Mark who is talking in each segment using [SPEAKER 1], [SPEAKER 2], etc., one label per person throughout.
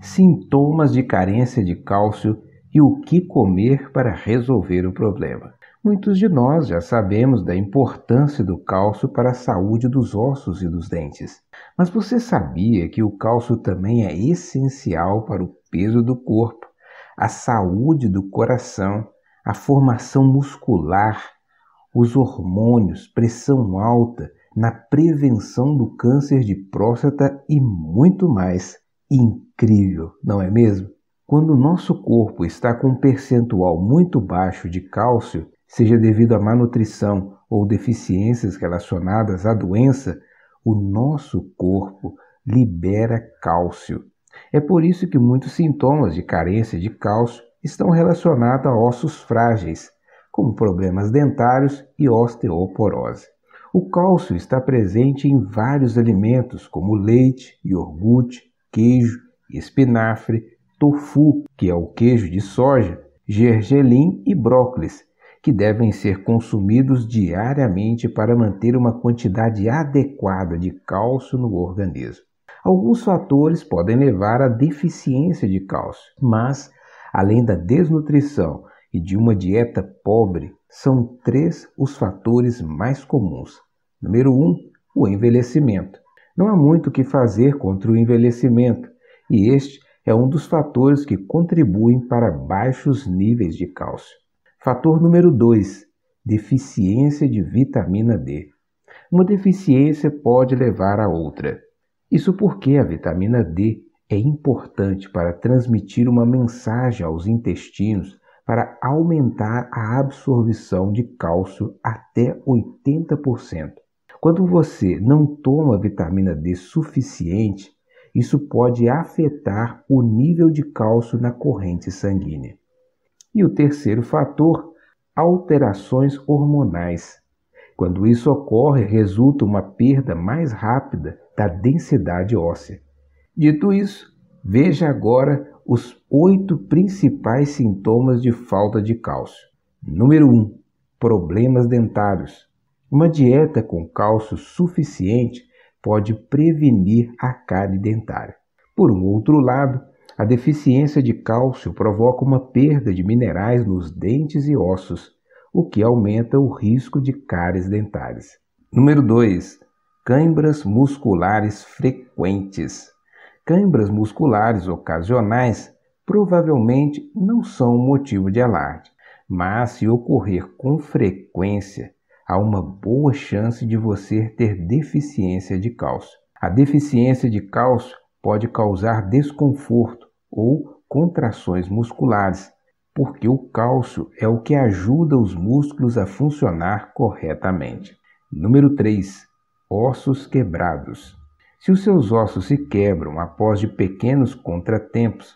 [SPEAKER 1] sintomas de carência de cálcio e o que comer para resolver o problema. Muitos de nós já sabemos da importância do cálcio para a saúde dos ossos e dos dentes. Mas você sabia que o cálcio também é essencial para o peso do corpo, a saúde do coração, a formação muscular, os hormônios, pressão alta, na prevenção do câncer de próstata e muito mais incrível, não é mesmo? Quando o nosso corpo está com um percentual muito baixo de cálcio, seja devido à má nutrição ou deficiências relacionadas à doença, o nosso corpo libera cálcio. É por isso que muitos sintomas de carência de cálcio estão relacionados a ossos frágeis, como problemas dentários e osteoporose. O cálcio está presente em vários alimentos, como leite, iogurte, queijo, espinafre, tofu, que é o queijo de soja, gergelim e brócolis, que devem ser consumidos diariamente para manter uma quantidade adequada de cálcio no organismo. Alguns fatores podem levar à deficiência de cálcio, mas, além da desnutrição e de uma dieta pobre, são três os fatores mais comuns. Número 1, um, o envelhecimento. Não há muito o que fazer contra o envelhecimento, e este é um dos fatores que contribuem para baixos níveis de cálcio. Fator número 2: deficiência de vitamina D. Uma deficiência pode levar a outra. Isso porque a vitamina D é importante para transmitir uma mensagem aos intestinos para aumentar a absorção de cálcio até 80%. Quando você não toma vitamina D suficiente, isso pode afetar o nível de cálcio na corrente sanguínea. E o terceiro fator, alterações hormonais. Quando isso ocorre, resulta uma perda mais rápida da densidade óssea. Dito isso, veja agora os oito principais sintomas de falta de cálcio. Número 1. Um, problemas dentários. Uma dieta com cálcio suficiente pode prevenir a cárie dentária. Por um outro lado, a deficiência de cálcio provoca uma perda de minerais nos dentes e ossos, o que aumenta o risco de cáries dentárias. Número 2. Câimbras musculares frequentes. Câimbras musculares ocasionais provavelmente não são um motivo de alarde, mas se ocorrer com frequência, há uma boa chance de você ter deficiência de cálcio. A deficiência de cálcio pode causar desconforto ou contrações musculares, porque o cálcio é o que ajuda os músculos a funcionar corretamente. Número 3. Ossos quebrados. Se os seus ossos se quebram após de pequenos contratempos,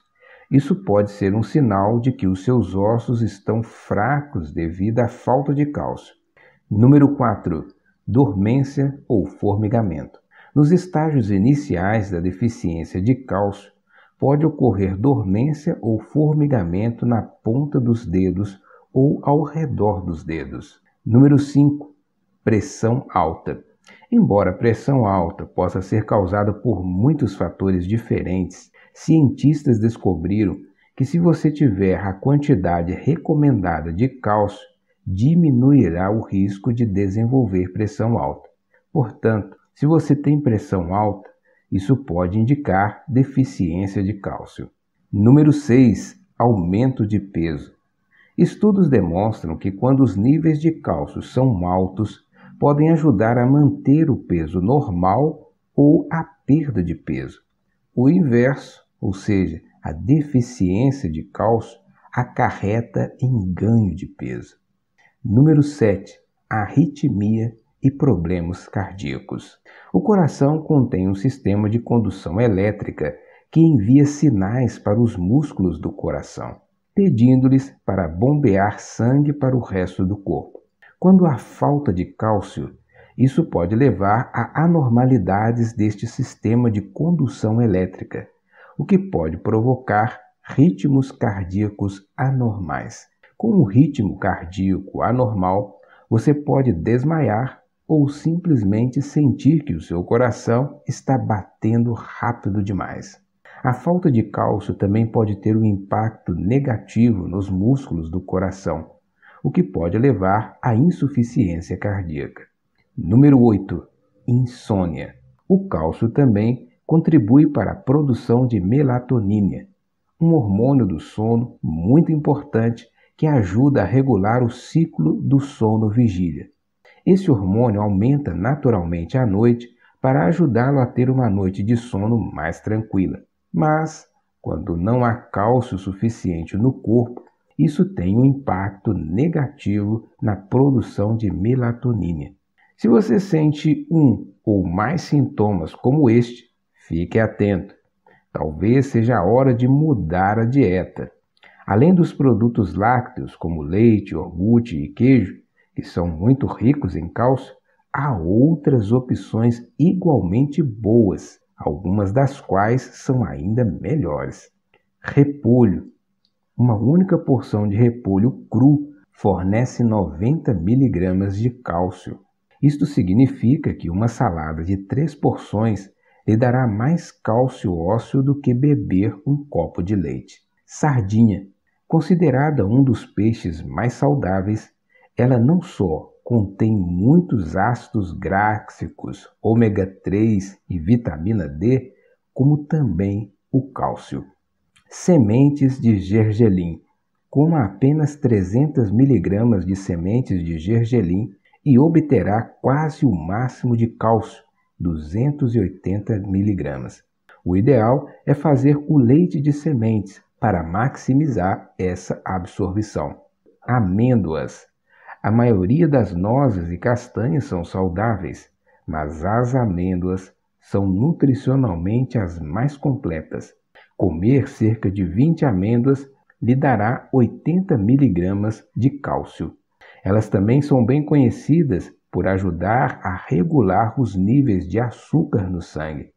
[SPEAKER 1] isso pode ser um sinal de que os seus ossos estão fracos devido à falta de cálcio. Número 4. Dormência ou formigamento. Nos estágios iniciais da deficiência de cálcio, pode ocorrer dormência ou formigamento na ponta dos dedos ou ao redor dos dedos. Número 5. Pressão alta. Embora a pressão alta possa ser causada por muitos fatores diferentes, cientistas descobriram que se você tiver a quantidade recomendada de cálcio diminuirá o risco de desenvolver pressão alta. Portanto, se você tem pressão alta, isso pode indicar deficiência de cálcio. Número 6. Aumento de peso. Estudos demonstram que quando os níveis de cálcio são altos, podem ajudar a manter o peso normal ou a perda de peso. O inverso, ou seja, a deficiência de cálcio, acarreta em ganho de peso. Número 7. Arritmia e problemas cardíacos. O coração contém um sistema de condução elétrica que envia sinais para os músculos do coração, pedindo-lhes para bombear sangue para o resto do corpo. Quando há falta de cálcio, isso pode levar a anormalidades deste sistema de condução elétrica, o que pode provocar ritmos cardíacos anormais. Com um ritmo cardíaco anormal, você pode desmaiar ou simplesmente sentir que o seu coração está batendo rápido demais. A falta de cálcio também pode ter um impacto negativo nos músculos do coração, o que pode levar à insuficiência cardíaca. Número 8. Insônia. O cálcio também contribui para a produção de melatonina, um hormônio do sono muito importante que ajuda a regular o ciclo do sono-vigília. Esse hormônio aumenta naturalmente à noite para ajudá-lo a ter uma noite de sono mais tranquila. Mas, quando não há cálcio suficiente no corpo, isso tem um impacto negativo na produção de melatonina. Se você sente um ou mais sintomas como este, fique atento. Talvez seja a hora de mudar a dieta. Além dos produtos lácteos, como leite, iogurte e queijo, que são muito ricos em cálcio, há outras opções igualmente boas, algumas das quais são ainda melhores. Repolho. Uma única porção de repolho cru fornece 90 miligramas de cálcio. Isto significa que uma salada de três porções lhe dará mais cálcio ósseo do que beber um copo de leite. Sardinha Considerada um dos peixes mais saudáveis, ela não só contém muitos ácidos gráxicos, ômega 3 e vitamina D, como também o cálcio. Sementes de gergelim. Coma apenas 300 mg de sementes de gergelim e obterá quase o máximo de cálcio, 280 mg. O ideal é fazer o leite de sementes, para maximizar essa absorção. Amêndoas. A maioria das nozes e castanhas são saudáveis, mas as amêndoas são nutricionalmente as mais completas. Comer cerca de 20 amêndoas lhe dará 80 miligramas de cálcio. Elas também são bem conhecidas por ajudar a regular os níveis de açúcar no sangue,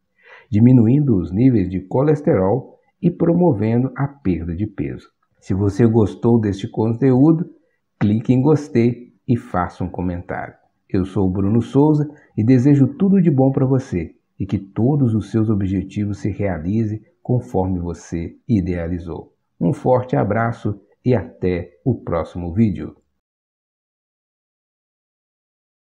[SPEAKER 1] diminuindo os níveis de colesterol e promovendo a perda de peso. Se você gostou deste conteúdo, clique em gostei e faça um comentário. Eu sou o Bruno Souza e desejo tudo de bom para você e que todos os seus objetivos se realizem conforme você idealizou. Um forte abraço e até o próximo vídeo.